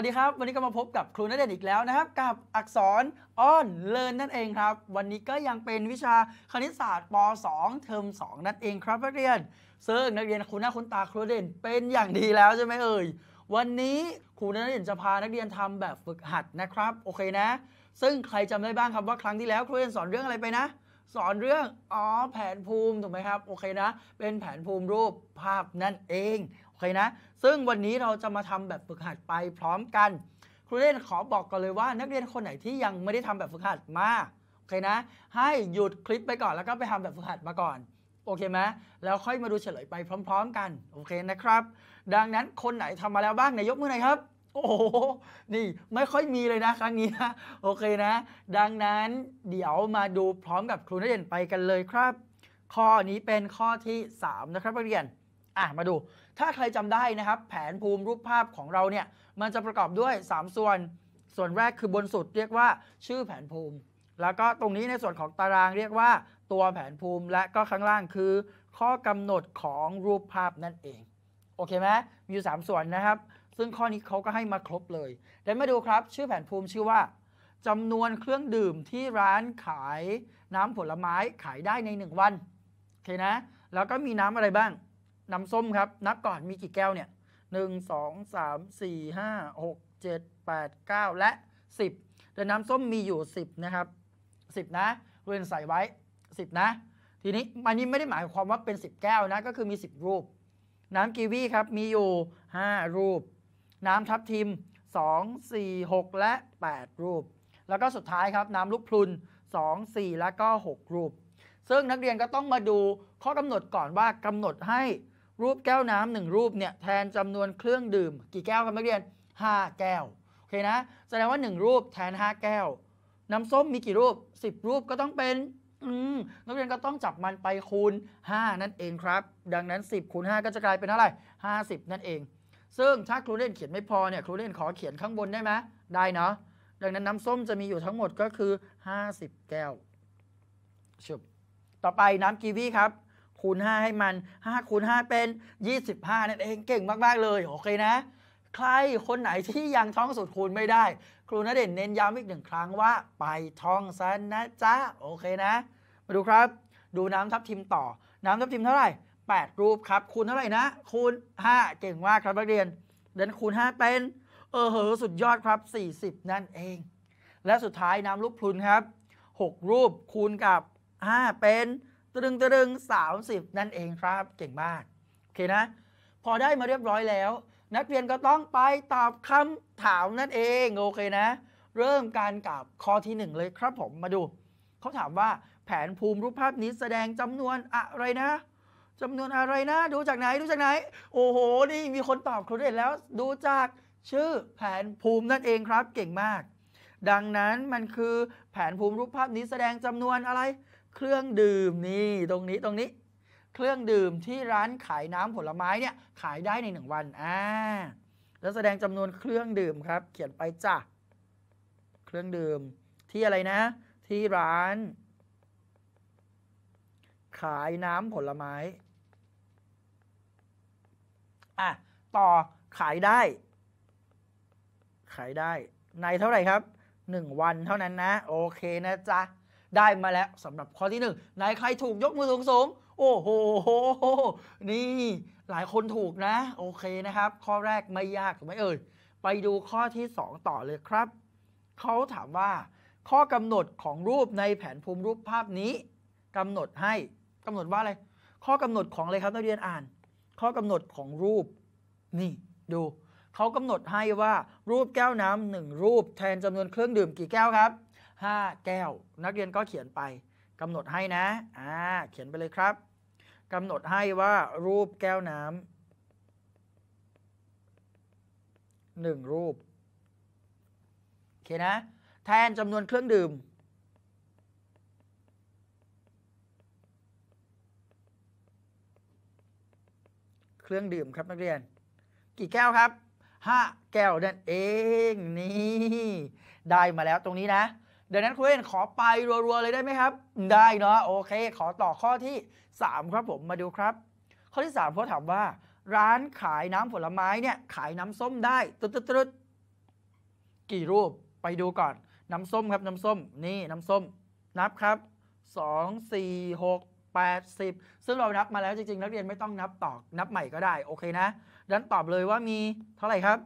วัสดีครับวันนี้ก็มาพบกับครูนัเดนอีกแล้วนะครับกับอักษรอ้อนเลินนั่นเองครับ วันนี้ก็ยังเป็นวิชาคณิตศาสตร์ป .2 เทอม 2 นั่นเองครับนักเรียนซึ่งนักเรียนคุณหน้าคุณตาครูเด่น เป็นอย่างดีแล้วใช่ไหมเอ่ยวันนี้ครูนัเดนจะพานักเรียนทำแบบฝึกหัดนะครับ โอเคนะ ซึ่งใครจำได้บ้างครับว่าครั้งที่แล้วครูเด่นสอนเรื่องอะไรไปนะสอนเรื่องอ๋อแผนภูมิถูกไหมครับโอเคนะเป็นแผนภูมิรูปภาพนั่นเองโอเคนะ ซึ่งวันนี้เราจะมาทำแบบฝึกหัดไปพร้อมกัน ครูเล่นขอบอกก่อนเลยว่านักเรียนคนไหนที่ยังไม่ได้ทำแบบฝึกหัดมาโอเคนะให้หยุดคลิปไปก่อนแล้วก็ไปทำแบบฝึกหัดมาก่อนโอเคไหมแล้วค่อยมาดูเฉลยไปพร้อมๆกันโอเคนะครับ ดังนั้นคนไหนทำมาแล้วบ้างในยกมือหน่อยครับโอ้โหนี่ไม่ค่อยมีเลยนะครั้งนี้นะโอเคนะดังนั้นเดี๋ยวมาดูพร้อมกับครูนักเรียนไปกันเลยครับ ข้อนี้เป็นข้อที่ 3 นะครับนักเรียน อ่ะมาดู ถ้าใครจำได้นะครับ แผนภูมิรูปภาพของเราเนี่ยมันจะประกอบด้วย 3 ส่วน ส่วนแรกคือบนสุด เรียกว่าชื่อแผนภูมิ แล้วก็ตรงนี้ในส่วนของตารางเรียกว่าตัวแผนภูมิและก็ข้างล่างคือ ข้อกำหนดของรูปภาพนั่นเองโอเคไหมมีอยู่ 3 ส่วนนะครับ ซึ่งข้อนี้เขาก็ให้มาครบเลยเดี๋ยวมาดูครับ ชื่อแผนภูมิชื่อว่าจำนวนเครื่องดื่มที่ร้านขายน้ำผลไม้ขายได้ใน 1 วันโอเคนะ แล้วก็มีน้ำอะไรบ้าง น้ำส้มครับ นับก่อนมีกี่แก้วเนี่ยหนึ่งสองสามสี่ห้าหกเจ็ดแปดเก้าและสิบแต่น้ำส้มมีอยู่สิบนะครับสิบนะ เรียนใส่ไว้สิบนะ ทีนี้มันนี้ไม่ได้หมายความว่าเป็นสิบแก้วนะ ก็คือมีสิบรูปน้ำกีวีครับมีอยู่ 5 รูป น้ำทับทิม2 4 6 และ 8 รูป แล้วก็สุดท้ายครับ น้ำลูกพลุน 2 4 และก็ 6 รูป ซึ่งนักเรียนก็ต้องมาดู ข้อกำหนดก่อนว่ากำหนดให้รูปแก้วน้ำหนึ่งรูปเนี่ยแทนจำนวนเครื่องดื่มกี่แก้วครับนักเรียน 5 แก้วโอเคนะแสดงว่า 1 รูปแทน 5 แก้ว น้ำส้มมีกี่รูป 10 รูปก็ต้องเป็นอืมนักเรียนก็ต้องจับมันไปคูณ5นั่นเองครับ ดังนั้น 10คูณ5ก็จะกลายเป็นเท่าไหร่ 50นั่นเอง ซึ่งถ้าครูเล่นเขียนไม่พอเนี่ยครูเล่นขอเขียนข้างบนได้ไหมได้เนาะดังนั้นน้ำส้มจะมีอยู่ทั้งหมดก็คือ 50 แก้วชุบต่อไปน้ำกีวีครับ คูณ 5 ให้มัน5คูณ5เป็น 25 นั่นเองเก่งมาก ๆ เลยโอเคนะใครคนไหนที่ยังท่องสูตรคูณไม่ได้ครูนเด่นเน้นย้ำอีกหนึ่งครั้งว่าไปท่องซะนะจ๊ะโอเคนะ มาดูครับดูน้ำทับทิมต่อ น้ำทับทิมเท่าไหร่ 8 รูปครับคูณเท่าไหร่นะคูณ 5 เก่งมากครับนักเรียนเดินคูณ 5 เป็นเออเหอสุดยอดครับ 40 นั่นเอง และสุดท้ายน้ำลูกพลุนครับ 6 รูปคูณกับ 5 เป็นตึงตึงสาิบนั่นเองครับ เก่งมาก โอเคนะ พอได้มาเรียบร้อยแล้วนักเรียนก็ต้องไปตอบคำถามนั่นเองโอเคนะ เริ่มการกับข้อที่ 1 เลยครับผมมาดูเขาถามว่าแผนภูมิรูปภาพนี้แสดงจำนวนอะไรนะจำนวนอะไรนะ ดูจากไหนดูจากไหนโอ้โหนี่มีคนตอบครูเด็ดแล้ว ดูจากชื่อแผนภูมินั่นเองครับ เก่งมาก ดังนั้นมันคือแผนภูมิรูปภาพนี้แสดงจำนวนอะไร เครื่องดื่มนี่ตรงนี้ตรงนี้เครื่องดื่มที่ร้านขายน้ำผลไม้เนี่ยขายได้ในหนึ่งวันอ่าแล้วแสดงจำนวนเครื่องดื่มครับ เขียนไปจ้ะเครื่องดื่มที่อะไรนะที่ร้านขายน้ำผลไม้อ่ะต่อขายได้ ขายได้ในเท่าไหร่ครับ 1 วันเท่านั้นนะโอเคนะจ๊ะ ได้มาแล้วสำหรับข้อที่ 1ไหนใครถูกยกมือสูงสูงโอ้โห นี่ หลายคนถูกนะ โอเคนะครับ ข้อแรกไม่ยากถูกไหมเอ่ยไปดูข้อที่ 2 ต่อเลยครับ เขาถามว่า ข้อกำหนดของรูปในแผนภูมิรูปภาพนี้กำหนดให้กำหนดว่าอะไร ข้อกำหนดของอะไรครับนักเรียนอ่าน ข้อกำหนดของรูป นี่ดู เขากำหนดให้ว่ารูปแก้วน้ำหนึ่งรูป แทนจำนวนเครื่องดื่มกี่แก้วครับ 5 แก้ว นักเรียนก็เขียนไปกำหนดให้นะอ่าเขียนไปเลยครับกำหนดให้ว่ารูปแก้วน้ำหนึ่งรูป โอเคนะ แทนจำนวนเครื่องดื่ม เครื่องดื่มครับนักเรียน กี่แก้วครับห้าแก้วนั่นเองนี่ได้มาแล้วตรงนี้นะเดี๋ยวนั้นคุณเอนขอไปรัวๆเลยได้ไหมครับ ได้เนาะโอเค ขอต่อข้อที่ 3 ครับผมมาดูครับ ข้อที่3ามเขาถามว่า ร้านขายน้ำผลไม้เนี่ยขายน้ำส้มได้ตึ๊ดตึ๊ดกี่รูปไปดูก่อนน้ำส้มครับน้ำส้มนี่น้ำส้มนับครับ2 4 6 80ซึ่งเรานับมาแล้วจริง ๆ นักเรียนไม่ต้องนับต่อนับใหม่ก็ได้โอเคนะดันตอบเลยว่ามีเท่าไหร่ครับ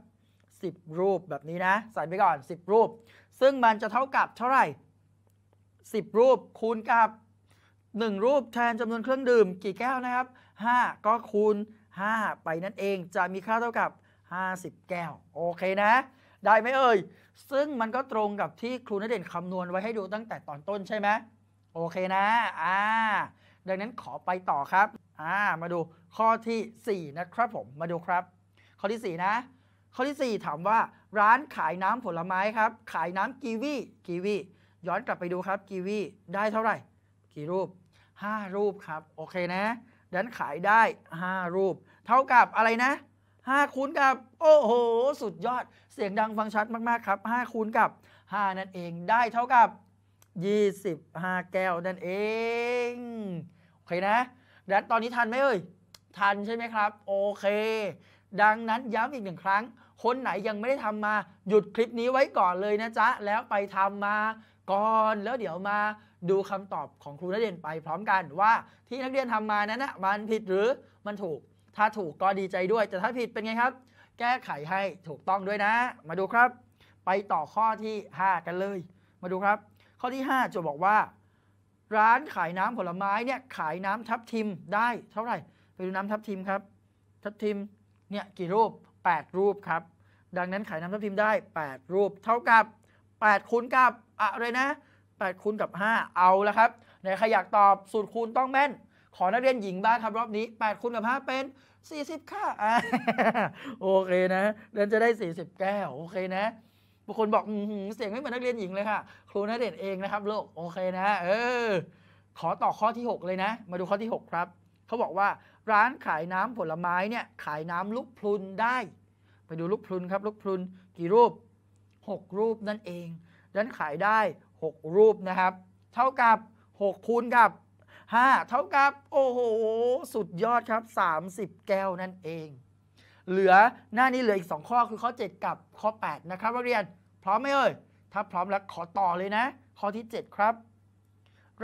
10 รูปแบบนี้นะใส่ไปก่อน 10 รูปซึ่งมันจะเท่ากับเท่าไหร่ 10 รูปคูณกับ 1 รูปแทนจำนวนเครื่องดื่มกี่แก้วนะ ครับ 5 ก็คูณ 5 ไปนั่นเองจะมีค่าเท่ากับ 50 แก้ว โอเคนะ ได้ไหมเอ่ยซึ่งมันก็ตรงกับที่ครูนเด่นคำนวณไว้ให้ดูตั้งแต่ตอนต้นใช่ไหมโอเคนะอ่าดังนั้นขอไปต่อครับอ่ามาดูข้อที่ 4 นะครับผมมาดูครับ ข้อที่ 4 นะข้อที่4ถามว่าร้านขายน้ำผลไม้ครับ ขายน้ำกีวีกีวีย้อนกลับไปดูครับกีวีได้เท่าไหร่ กี่รูป 5 รูปครับโอเคนะดันขายได้ 5 รูป เท่ากับอะไรนะ 5 คูณกับโอ้โห สุดยอดเสียงดังฟังชัดมากๆครับ 5 คูณกับ 5 นั่นเองได้เท่ากับ 25 แก้วนั่นเองโอเค นะดันตอนนี้ทันไหมเอ่ยทันใช่ไหมครับโอเค ดังนั้นย้ำอีกหนึ่งครั้งคนไหนยังไม่ได้ทำมาหยุดคลิปนี้ไว้ก่อนเลยนะจ๊ะ แล้วไปทำมาก่อนแล้วเดี๋ยวมาดูคำตอบของครูนักเรียนไปพร้อมกันว่าที่นักเรียนทำมานั้นนะมันผิดหรือมันถูก ถ้าถูกก็ดีใจด้วยแต่ถ้าผิดเป็นไงครับ แก้ไขให้ถูกต้องด้วยนะ มาดูครับ ไปต่อข้อที่ 5 กันเลย มาดูครับ ข้อที่5จะบอกว่า ร้านขายน้ำผลไม้เนี่ยขายน้ำทับทิมได้เท่าไหร่ไปดูน้ำทับทิมครับ ทับทิมเนี่ยกี่รูป 8 รูปครับดังนั้นขายน้ำทับทิมได้ 8 รูป เท่ากับ 8คูณกับอะไรนะ 8คูณกับ 5 เอาแล้วครับไหนใครอยากตอบสูตรคูณต้องแม่น ขอนักเรียนหญิงบ้างครับรอบนี้8คูณกับ 5 เป็น 40ค่ะโอเคนะเรียนจะได้ 40 แก้วโอเคนะ บางคนบอกเสียงไม่เหมือนนักเรียนหญิงเลยค่ะ ครูนักเรียนเองนะครับลูกโอเคนะเออขอต่อข้อที่ 6 เลยนะ มาดูข้อที่ 6 ครับ เขาบอกว่าร้านขายน้ำผลไม้เนี่ย ขายน้ำลูกพลุนได้ไปดูลูกพลุนครับลูกพลุนกี่รูป 6 รูปนั่นเองดันนขายได้ 6 รูปนะครับ เท่ากับ 6 คูณกับ 5 เท่ากับโอ้โหสุดยอดครับ 30 แก้วนั่นเอง เหลือหน้านี้เหลืออีก2ข้อคือข้อ 7 กับข้อ 8 นะครับนักเรียนพร้อมไหมเอ่ยถ้าพร้อมแล้วขอต่อเลยนะ ข้อที่ 7 ครับ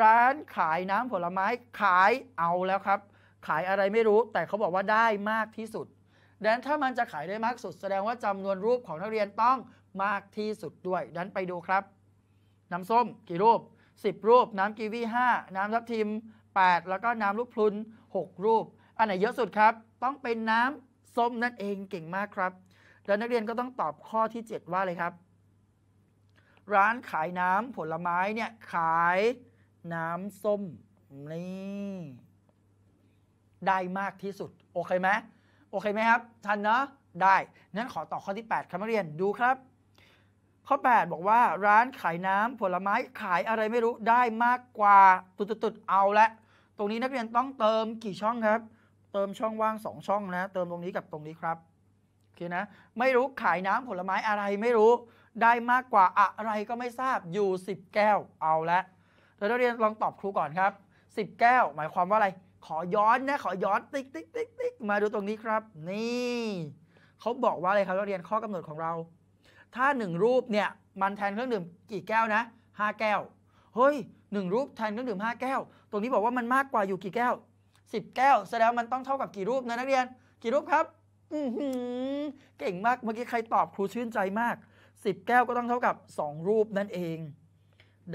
ร้านขายน้ำผลไม้ขายเอาแล้วครับ ขายอะไรไม่รู้แต่เขาบอกว่าได้มากที่สุดดังนั้นถ้ามันจะขายได้มากสุดแสดงว่าจำนวนรูปของนักเรียนต้องมากที่สุดด้วยดังนั้นไปดูครับ น้ำส้มกี่รูป 10 รูปน้ำกีวี5น้ำทับทิม 8 แล้วก็น้ำลูกพลุน6 รูป อันไหนเยอะสุดครับต้องเป็นน้ำส้มนั่นเองเก่งมากครับ แล้วนักเรียนก็ต้องตอบข้อที่ 7 ว่าเลยครับ ร้านขายน้ำผลไม้เนี่ยขาย น้ำส้มนี่ได้มากที่สุดโอเคไหมโอเคไหมครับทันเนาะได้นั้นขอต่อข้อที่ 8ครับนักเรียนดูครับ ข้อ 8 บอกว่า ร้านขายน้ำผลไม้ขายอะไรไม่รู้ได้มากกว่าตุดตุดเอาละ ตรงนี้นักเรียนต้องเติมกี่ช่องครับ เติมช่องว่าง 2 ช่องนะเติมตรงนี้กับตรงนี้ครับโอเคนะไม่รู้ขายน้ำผลไม้อะไรไม่รู้ ได้มากกว่าอะไรก็ไม่ทราบอยู่ 10 แก้วเอาละ แล้วนักเรียนลองตอบครูก่อนครับ 10 แก้ว หมายความว่าอะไรขอย้อนนะขอย้อนติ๊กติ๊กติ๊กติ๊กมาดูตรงนี้ครับ นี่เขาบอกว่าอะไรครับเราเรียนข้อกำหนดของเรา ถ้าหนึ่งรูปเนี่ย มันแทนเครื่องดื่มกี่แก้วนะห้าแก้วเฮ้ยหนึ่งรูปแทนเครื่องดื่มห้าแก้วตรงนี้บอกว่ามันมากกว่าอยู่กี่แก้วสิบแก้ว แสดงมันต้องเท่ากับกี่รูปนะนักเรียน กี่รูปครับ อือเก่งมากเมื่อกี้ใครตอบครูชื่นใจมากสิบแก้วก็ต้องเท่ากับสองรูปนั่นเอง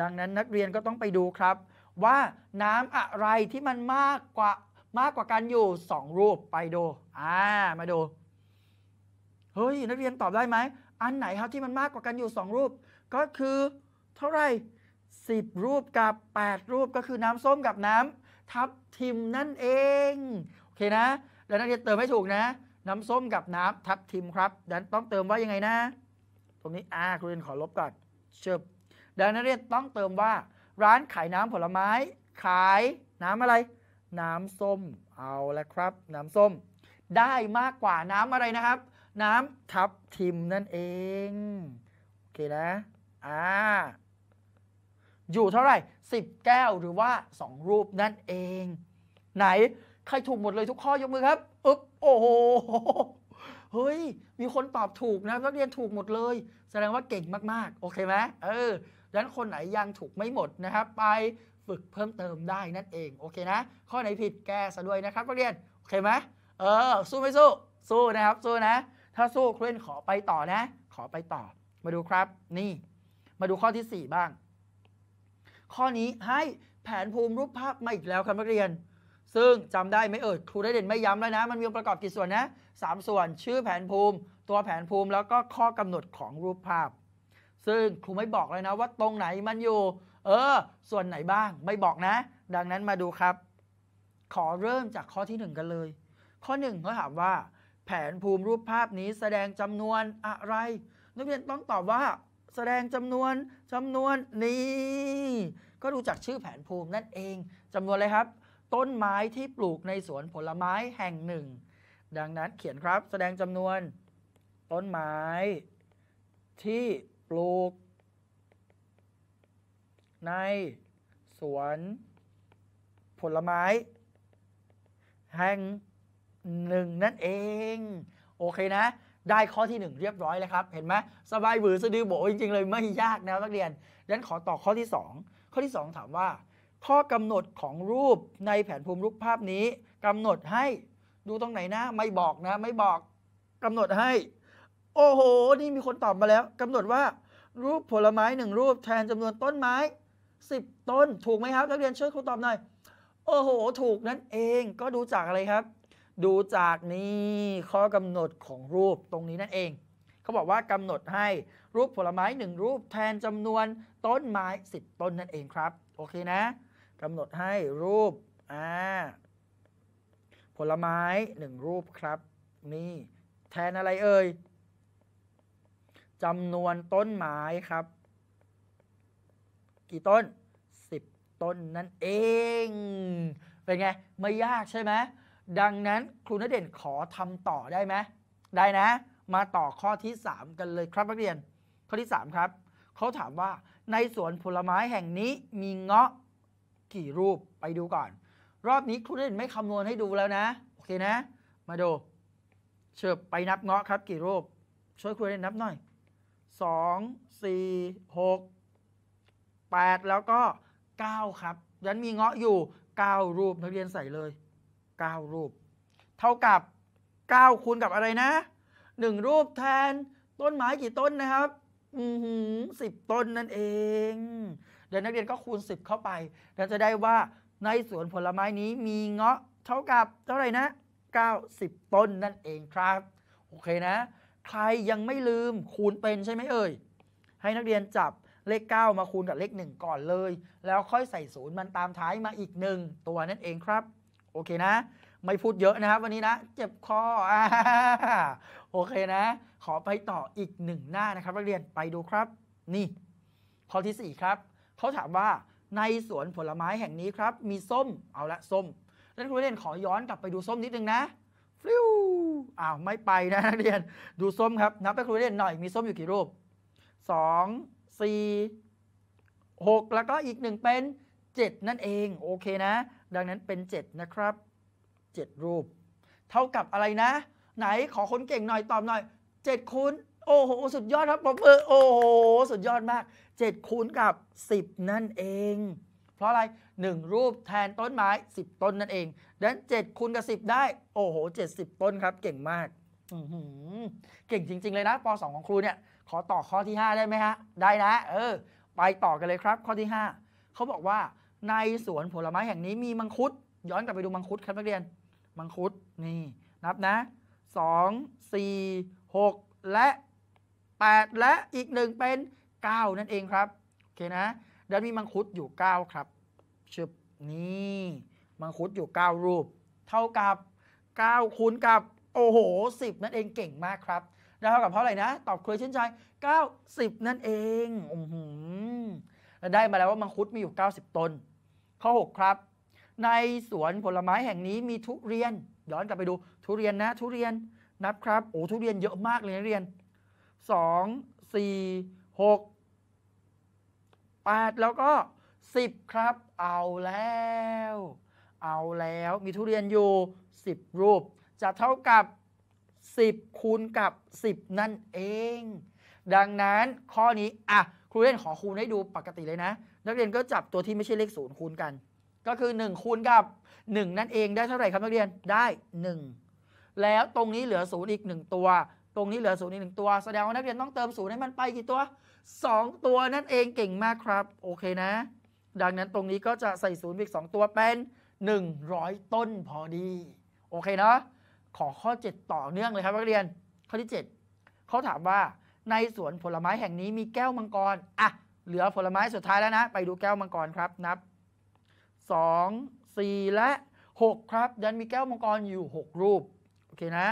ดังนั้นนักเรียนก็ต้องไปดูครับว่าน้ำอะไรที่มันมากกว่ามากกว่ากันอยู่ 2 รูปไปดูอ่ามาดูเฮ้ยนักเรียนตอบได้ไหม อันไหนครับที่มันมากกว่ากันอยู่ 2 รูป ก็คือ เท่าไหร่ 10 รูปกับ 8 รูปก็คือน้ำส้มกับน้ำ ทับทิมนั่นเองโอเคนะแล้วนักเรียนเติมให้ถูกนะ น้ำส้มกับน้ำทับทิมครับดันต้องเติมว่ายังไงนะ ตรงนี้อ่าครูเรียนขอลบก่อนเชิบดังนักเรียนต้องเติมว่าร้านขายน้ำผลไม้ ขายน้ำอะไร น้ำส้ม เอาละครับ น้ำส้ม ได้มากกว่าน้ำอะไรนะครับ น้ำทับทิมนั่นเองโอเคนะอ่าอยู่เท่าไหร่ 10 แก้วหรือว่า 2 รูปนั่นเอง ไหน ใครถูกหมดเลยทุกข้อ ยกมือครับอึ๊บโอ้โหเฮ้ยมีคนตอบถูกนะนักเรียนถูกหมดเลยแสดงว่าเก่งมากๆโอเคไหมเออดังนั้นคนไหนยังถูกไม่หมดนะครับ ไปฝึกเพิ่มเติมได้นั่นเอง โอเคนะ ข้อไหนผิดแก้ซะด้วยนะครับนักเรียนโอเคไหมเออ สู้ไม่สู้ สู้นะครับ สู้นะ ถ้าสู้เลื่อนขอไปต่อนะ ขอไปต่อ มาดูครับ นี่ มาดูข้อที่ 4 บ้าง ข้อนี้ให้แผนภูมิรูปภาพมาอีกแล้วครับนักเรียน ซึ่งจำได้ไม่เอ่ยครูได้เด่นไม่ย้ำแล้วนะ มันมีองค์ประกอบกี่ส่วนนะ3ส่วน ชื่อแผนภูมิตัวแผนภูมิแล้วก็ข้อกำหนดของรูปภาพ ซึ่งครูไม่บอกเลยนะ ว่าตรงไหนมันอยู่ เออ ส่วนไหนบ้าง ไม่บอกนะ ดังนั้นมาดูครับ ขอเริ่มจากข้อที่ 1 กันเลย ข้อ1เขาถามว่าแผนภูมิรูปภาพนี้แสดงจำนวนอะไร นักเรียนต้องตอบว่าแสดงจำนวนจำนวนนี้ ก็ดูจากชื่อแผนภูมินั่นเอง จำนวนเลยครับ ต้นไม้ที่ปลูกในสวนผลไม้แห่งหนึ่ง ดังนั้นเขียนครับ แสดงจำนวนต้นไม้ ที่ปลูกในสวนผลไม้ แห่งหนึ่งนั่นเองโอเคนะได้ข้อที่ 1 เรียบร้อยแล้วครับ เห็นไหมสบายหวือสะดือโบจริงๆ เลยไม่ยากนะนักเรียนดังนั้นขอต่อข้อที่ 2 ข้อที่ 2 ถามว่า ข้อกำหนดของรูปในแผนภูมิรูปภาพนี้กำหนดให้ดูตรงไหนนะ ไม่บอกนะ ไม่บอกกำหนดให้โอ้โห นี่มีคนตอบมาแล้ว กำหนดว่า รูปผลไม้หนึ่งรูปแทนจำนวนต้นไม้สิบต้นถูกไหมครับนักเรียนช่วยครูตอบหน่อยโอ้โห ถูกนั่นเองก็ดูจากอะไรครับ ดูจากนี่ข้อกำหนดของรูปตรงนี้นั่นเองเขาบอกว่ากำหนดให้รูปผลไม้หนึ่งรูปแทนจำนวนต้นไม้สิบต้นนั่นเองครับโอเคนะกำหนดให้รูปอ่าผลไม้หนึ่งรูปครับนี่แทนอะไรเอ่ยจำนวนต้นไม้ครับ กี่ต้น 10 ต้นนั่นเอง เป็นไงไม่ยากใช่ไหมดังนั้นครูนเด่นขอทำต่อได้ไหมได้นะ มาต่อข้อที่ 3 กันเลยครับนักเรียน ข้อที่ 3 ครับเขาถามว่าในสวนผลไม้แห่งนี้มีเงาะกี่รูปไปดูก่อน รอบนี้ครูนเด่นไม่คำนวณให้ดูแล้วนะโอเคนะมาดูเชิญไปนับเงาะครับกี่รูปช่วยครูนเด่นนับหน่อย2 4 6 8 แล้วก็ 9 ครับยันมีเงาะอยู่ 9 รูปนักเรียนใส่เลย 9 รูป เท่ากับ 9 คูณกับอะไรนะ 1 รูปแทน ต้นไม้กี่ต้นนะครับอือหือสิบต้นนั่นเองเดี๋ยวนักเรียนก็คูณ 10 เข้าไป แล้วจะได้ว่าในสวนผลไม้นี้มีเงาะเท่ากับเท่าไหร่นะ90 ต้นนั่นเองครับ โอเคนะใครยังไม่ลืมคูณเป็นใช่ไหมเอ่ยให้นักเรียนจับเลข 9 มาคูณกับเลข 1 ก่อนเลย แล้วค่อยใส่ศูนย์มันตามท้ายมาอีก 1 ตัวนั่นเองครับ โอเคนะ ไม่พูดเยอะนะครับวันนี้นะ เจ็บคอโอเคนะ ขอไปต่ออีก 1 หน้านะครับนักเรียนไปดูครับนี่ข้อที่4ครับเขาถามว่าในสวนผลไม้แห่งนี้ครับ มีส้มเอาละส้มนักเรียนขอย้อนกลับไปดูส้มนิดนึงนะฟิวอ้าว ไม่ไปนะนักเรียนดูส้มครับ นับไปครูเรียนหน่อยมีส้มอยู่กี่รูปสองสี่หกแล้วก็อีกหนึ่งเป็นเจ็ดนั่นเองโอเคนะ ดังนั้นเป็นเจ็ดนะครับเจ็ดรูป เท่ากับอะไรนะ ไหนขอคนเก่งหน่อยตอบหน่อยเจ็ดคูณโอ้โหสุดยอดครับปมบออโอ้โหสุดยอดมากเจ็ดคูณกับสิบนั่นเองเพราะอะไร 1 รูปแทนต้นไม้ 10 ต้นนั่นเองดังนั้น7คูณกับ10ได้โอ้โห70ต้นครับ เก่งมากเก่งจริงๆเลยนะป .2 ของครูเนี่ย ขอต่อข้อที่5ได้ไหมฮะ ได้นะ เออ ไปต่อกันเลยครับ ข้อที่5เขาบอกว่าในสวนผลไม้แห่งนี้มีมังคุด ย้อนกลับไปดูมังคุดครับนักเรียนมังคุดนี่ นับนะ2 4 6และ 8 และอีกหนึ่งเป็น9 นั่นเองครับโอเคนะดันมีมังคุดอยู่ 9 ครับชึบนี่มังคุดอยู่ 9 รูป เท่ากับ 9 คูณกับโอ้โห10 นั่นเองเก่งมากครับด้เท่ากับเพราะอะไรนะ ตอบเคยเช่นชจย9 10นั่นเองอืมแล้วได้มาแล้วว่ามังคุดมีอยู่ 90ต้นข้อ6ครับ ในสวนผลไม้แห่งนี้มีทุเรียน ย้อนกลับไปดู ทุเรียนนะ ทุเรียนนับครับโอ้ทุเรียนเยอะมากเลยนะเรียน2 4 6 8แล้วก็ 10 ครับเอาแล้ว เอาแล้วมีทุเรียนอยู่ 10 รูป จะเท่ากับ 10 คูณกับ 10 นั่นเอง ดังนั้นข้อนี้อ่ะครูเล่นขอคูณให้ดูปกติเลยนะ นักเรียนก็จับตัวที่ไม่ใช่เลขศูนย์คูณกันก็คือ 1 คูณกับ 1 นั่นเองได้เท่าไหร่ครับนักเรียนได้ 1 แล้วตรงนี้เหลือศูนย์อีก 1 ตัวตรงนี้เหลือศูนย์อีกหนึ่งตัวแสดงว่านักเรียนต้องเติมศูนย์ให้มันไปกี่ตัว 2 ตัวนั่นเองเก่งมากครับโอเคนะ ดังนั้นตรงนี้ก็จะใส่ศูนย์อีก 2 ตัว เป็น 100 ต้นพอดีโอเคเนาะขอข้อ 7 ต่อเนื่องเลยครับนักเรียนข้อที่ 7เขาถามว่าในสวนผลไม้แห่งนี้มีแก้วมังกรอ่ะ เหลือผลไม้สุดท้ายแล้วนะ ไปดูแก้วมังกรครับนับ 2 4 และ 6 ครับ ดันมีแก้วมังกรอยู่ 6 รูปโอเคนะ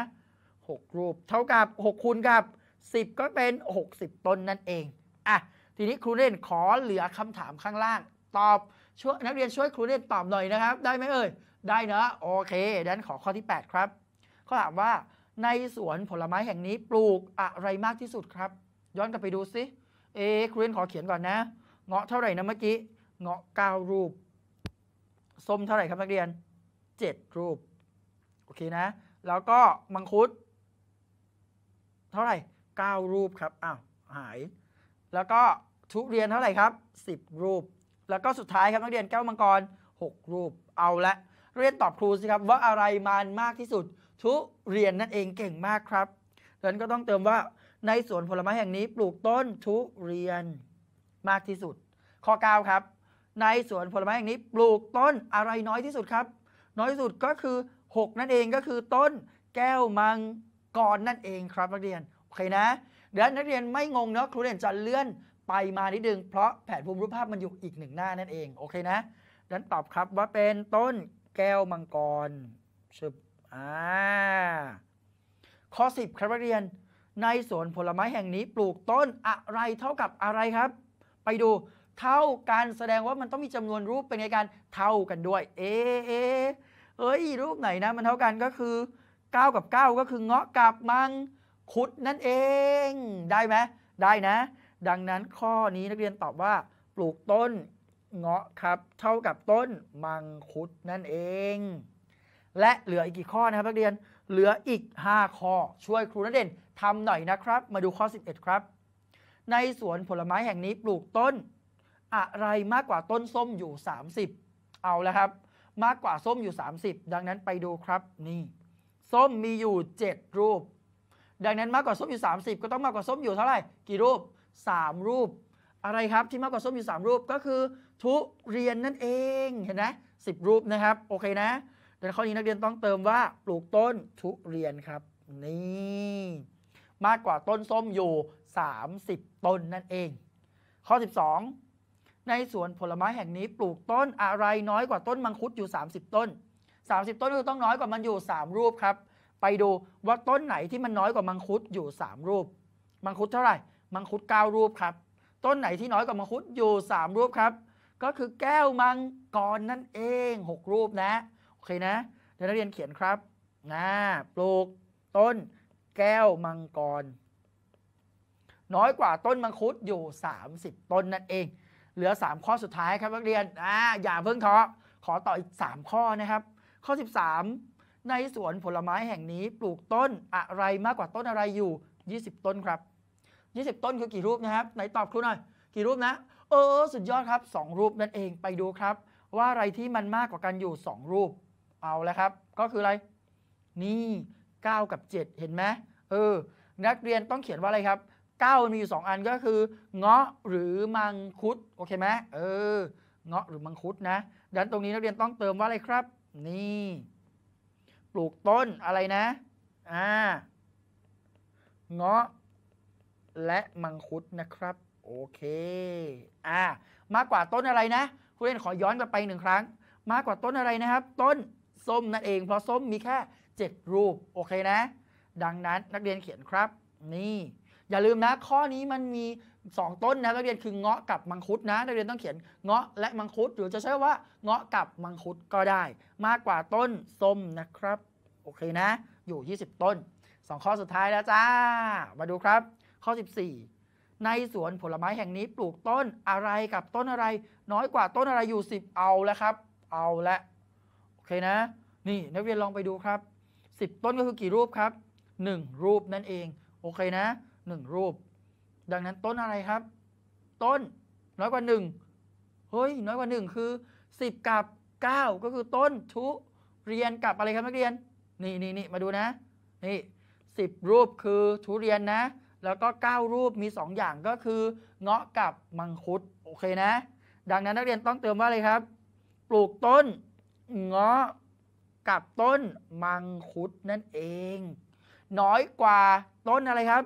6 รูป เท่ากับ 6คูณกับ 10 ก็เป็น 60 ต้นนั่นเองอ่ะทีนี้ครูเล่นขอเหลือคำถามข้างล่างตอบ ช่วยนักเรียนช่วยครูเล่นตอบหน่อยนะครับ ได้ไหมเอ่ย ได้เนอะโอเคดันขอข้อที่ 8 ครับเขาถามว่าในสวนผลไม้แห่งนี้ปลูกอะไรมากที่สุดครับ ย้อนกลับไปดูสิเอครูเล่นขอเขียนก่อนนะเงาะเท่าไหร่นะเมื่อกี้เงาะเก้ารูปส้มเท่าไหร่ครับนักเรียน 7 รูปโอเคนะแล้วก็มังคุดเท่าไหร่ 9 รูปครับ อ้าว หาย แล้วก็ทุเรียนเท่าไหร่ครับ 10 รูป แล้วก็สุดท้ายครับนักเรียนแก้วมังกร 6 รูป เอาละ เรียนตอบครูสิครับว่าอะไรมันมากที่สุด ทุเรียนนั่นเองเก่งมากครับดังนั้นก็ต้องเติมว่าในสวนผลไม้แห่งนี้ปลูกต้นทุเรียนมากที่สุด ข้อ 9 ครับ ในสวนผลไม้แห่งนี้ปลูกต้นอะไรน้อยที่สุดครับ น้อยที่สุดก็คือ 6 นั่นเองก็คือต้นแก้วมังกรนั่นเองครับนักเรียนโอเคนะเดี๋ยวนักเรียนไม่งงเนาะครูเรียนจะเลื่อนไปมานิดนึง เพราะแผนภูมิรูปภาพมันอยู่อีกหนึ่งหน้านั่นเองโอเคนะดังนั้นตอบครับว่าเป็นต้นแก้วมังกรชุบอ่าข้อ 10ครับนักเรียน ในสวนผลไม้แห่งนี้ปลูกต้นอะไรเท่ากับอะไรครับ ไปดู เท่ากันแสดงว่ามันต้องมีจำนวนรูปเป็นไงกันเท่ากันด้วยเอเอเอ้ยรูปไหนนะ มันเท่ากันก็คือ9กับ 9 ก็คือเงาะกับมังคุดนั่นเอง ได้ไหมได้นะ ดังนั้นข้อนี้นักเรียนตอบว่าปลูกต้นเงาะครับ เท่ากับต้น มังคุดนั่นเอง และเหลืออีกกี่ข้อนะครับนักเรียน เหลืออีก5ข้อ ช่วยครูนักเรียนทำหน่อยนะครับ มาดูข้อ 11 ครับ ในสวนผลไม้แห่งนี้ปลูกต้น อะไรมากกว่าต้นส้มอยู่ 30 เอาแล้วครับ มากกว่าส้มอยู่ 30 ดังนั้นไปดูครับ นี่ส้มมีอยู่ 7 รูป ดังนั้นมากกว่าส้มอยู่ 30 ก็ต้องมากกว่าส้มอยู่เท่าไหร่ กี่รูป 3 รูป อะไรครับที่มากกว่าส้มอยู่ 3 รูปก็คือ ทุเรียนนั่นเอง เห็นไหมสิรูปนะครับ โอเคนะดังนั้นข้อนี้นักเรียนต้องเติมว่า ปลูกต้นทุเรียนครับ นี่มากกว่าต้นส้มอยู่ 30 ต้นนั่นเอง ข้อ 12 ในสวนผลไม้แห่งนี้ปลูกต้นอะไรน้อยกว่าต้นมังคุดอยู่ 30 ต้น30 ต้นคือต้องน้อยกว่ามันอยู่ 3 รูปครับ ไปดูว่าต้นไหนที่มันน้อยกว่ามังคุดอยู่ 3 รูป มังคุดเท่าไหร่ มังคุด9รูปครับ ต้นไหนที่น้อยกว่ามังคุดอยู่ 3 รูปครับ ก็คือแก้วมังกรนั่นเอง 6 รูปนะโอเคนะเดี๋ยวนักเรียนเขียนครับนะปลูกต้นแก้วมังกรน้อยกว่าต้นมังคุดอยู่ 30 ต้นนั่นเอง เหลือ 3 ข้อสุดท้ายครับนักเรียนอ่าอย่าเพิ่งท้อขอต่ออีก 3 ข้อนะครับข้อ13 ในสวนผลไม้แห่งนี้ปลูกต้นอะไรมากกว่าต้นอะไรอยู่ 20 ต้นครับ 20 ต้นคือกี่รูปนะครับไหนตอบครูหน่อยกี่รูปนะ เออสุดยอดครับ 2 รูปนั่นเองไปดูครับ ว่าอะไรที่มันมากกว่ากันอยู่ 2 รูป เอาแล้วครับ ก็คืออะไรนี่9กับ7 เห็นไหมเออนักเรียนต้องเขียนว่าอะไรครับ 9มีอยู่ 2 อันก็คือ เงาะหรือมังคุด โอเคไหมเออเงาะหรือมังคุดนะดังนั้นตรงนี้นักเรียนต้องเติมว่าอะไรครับนี่ ปลูกต้นอะไรนะ อ่า เงาะและมังคุดนะครับ โอเค อ่ามากกว่าต้นอะไรนะ ผู้เล่นขอย้อนกลับไปหนึ่งครั้ง มากกว่าต้นอะไรนะครับ ต้นส้มนั่นเองเพราะส้มมีแค่7รูปโอเคนะ ดังนั้นนักเรียนเขียนครับนี่ อย่าลืมนะข้อนี้มันมีสองต้นนะนักเรียนคือเงาะกับมังคุดนะนักเรียนต้องเขียนเงาะและมังคุด หรือจะใช้ว่าเงาะกับมังคุดก็ได้ มากกว่าต้นส้มนะครับโอเคนะ อยู่ 20 ต้น 2 ข้อสุดท้ายแล้วจ้า มาดูครับ ข้อ 14 ในสวนผลไม้แห่งนี้ปลูกต้นอะไรกับต้นอะไร น้อยกว่าต้นอะไรอยู่ 10 เอาแล้วครับ เอาละโอเคนะ นี่นักเรียนลองไปดูครับ 10 ต้นก็คือกี่รูปครับ 1 รูปนั่นเองโอเคนะ 1 รูปดังนั้นต้นอะไรครับ ต้นน้อยกว่า1เฮ้ยน้อยกว่า 1 คือ 10 กับ 9 ก็คือต้นทุเรียนกับอะไรครับนักเรียน นี่นี่นี่มาดูนะนี่10 รูปคือทุเรียนนะ แล้วก็ 9 รูปมี 2 อย่างก็คือ เงาะกับมังคุดโอเคนะ ดังนั้นนักเรียนต้องเติมว่าอะไรครับ ปลูกต้นเงาะกับต้นมังคุดนั่นเอง น้อยกว่าต้นอะไรครับ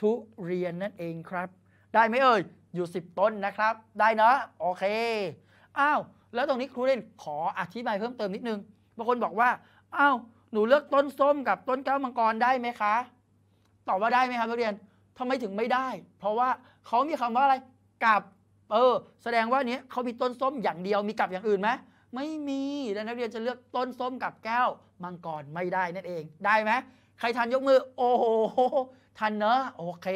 ทุเรียนนั่นเองครับ ได้ไหมเอ่ย อยู่ 10 ต้นนะครับ ได้เนาะโอเคอ้าวแล้วตรงนี้ครูเล่นขออธิบายเพิ่มเติมนิดนึงบางคนบอกว่าอ้าวหนูเลือกต้นส้มกับต้นแก้วมังกรได้ไหมคะตอบว่าได้ไหมครับนักเรียนทำไมถึงไม่ได้ เพราะว่าเขามีคำว่าอะไรกับเออแสดงว่าเนี้ยเขามีต้นส้มอย่างเดียวมีกับอย่างอื่นไหมไม่มีแล้วนักเรียนจะเลือกต้นส้มกับแก้วมังกรไม่ได้นั่นเอง ได้ไหมใครทันยกมือโอ้โหทันเนอะโอเค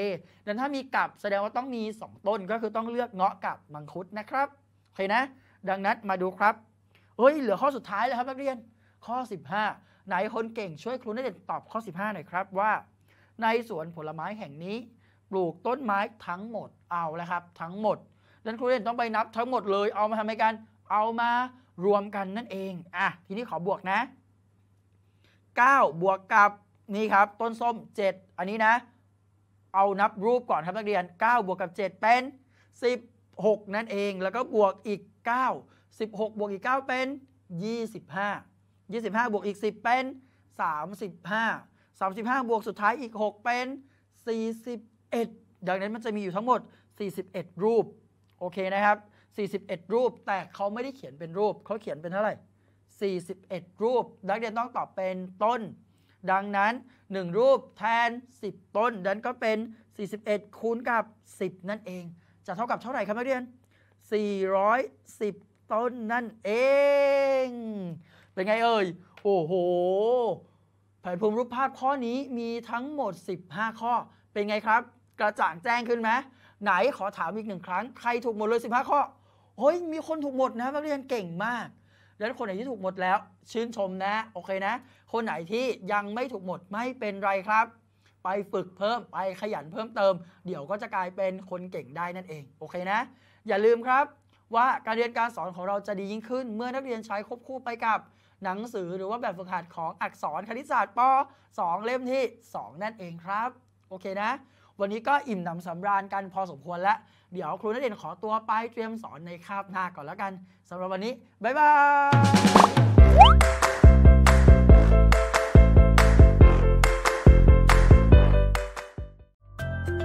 ดังถ้ามีกับแสดงว่าต้องมี 2 ต้นก็คือต้องเลือกเงาะกับมังคุดนะครับโอเคนะ ดังนั้นมาดูครับเฮ้ยเหลือข้อสุดท้ายแล้วครับนักเรียนข้อ 15 ไหนคนเก่งช่วยครูนักเรียนตอบข้อ 15 หน่อยครับว่า ในสวนผลไม้แห่งนี้ปลูกต้นไม้ทั้งหมดเอาแล้วครับทั้งหมดดังนั้นครูเรียนต้องไปนับทั้งหมดเลย เอามาทำอะไรกันเอามารวมกันนั่นเอง อ่ะ ทีนี้ขอบวกนะ 9 บวกกับนี่ครับต้นส้ม 7 อันนี้นะเอานับรูปก่อนครับนักเรียน 9 บวกกับ 7 เป็น16 นั่นเองแล้วก็บวกอีก 9 16 บวกอีก 9 เป็น25 25 บวกอีก 10 เป็น35 35 บวกสุดท้ายอีก 6 เป็น41 ดังนั้นมันจะมีอยู่ทั้งหมด 41 รูปโอเคนะครับ41 รูปแต่เขาไม่ได้เขียนเป็นรูปเขาเขียนเป็นเท่าไหร่41 รูปนักเรียนต้องตอบเป็นต้นดังนั้น 1 รูปแทน 10 ต้นนั้นก็เป็น 41 คูณกับ 10 นั่นเอง จะเท่ากับเท่าไหร่ครับนักเรียน 410 ต้น นั่นเอง เป็นไงเอ่ยโอ้โหแผนภูมิรูปภาพข้อนี้มีทั้งหมด 15 ข้อเป็นไงครับ กระจ่างแจ้งขึ้นไหมไหนขอถามอีกหนึ่งครั้งใครถูกหมดเลย15 ข้อเฮ้ยมีคนถูกหมดนะนักเรียนเก่งมาก แล้วคนไหนที่ถูกหมดแล้วชื่นชมนะ โอเคนะคนไหนที่ยังไม่ถูกหมดไม่เป็นไรครับ ไปฝึกเพิ่มไปขยันเพิ่มเติม เดี๋ยวก็จะกลายเป็นคนเก่งได้นั่นเองโอเคนะ อย่าลืมครับว่าการเรียนการสอนของเราจะดียิ่งขึ้นเมื่อนักเรียนใช้ควบคู่ไปกับ หนังสือหรือว่าแบบฝึกหัดของอักษรคณิตศาสตร์ป .2 เล่มที่ 2 นั่นเองครับ โอเคนะ วันนี้ก็อิ่มหนำสำราญกันพอสมควรแล้วเดี๋ยวครูนักเรียนขอตัวไปเตรียมสอนในคาบหน้าก่อนแล้วกันสำหรับวันนี้บ๊ายบาย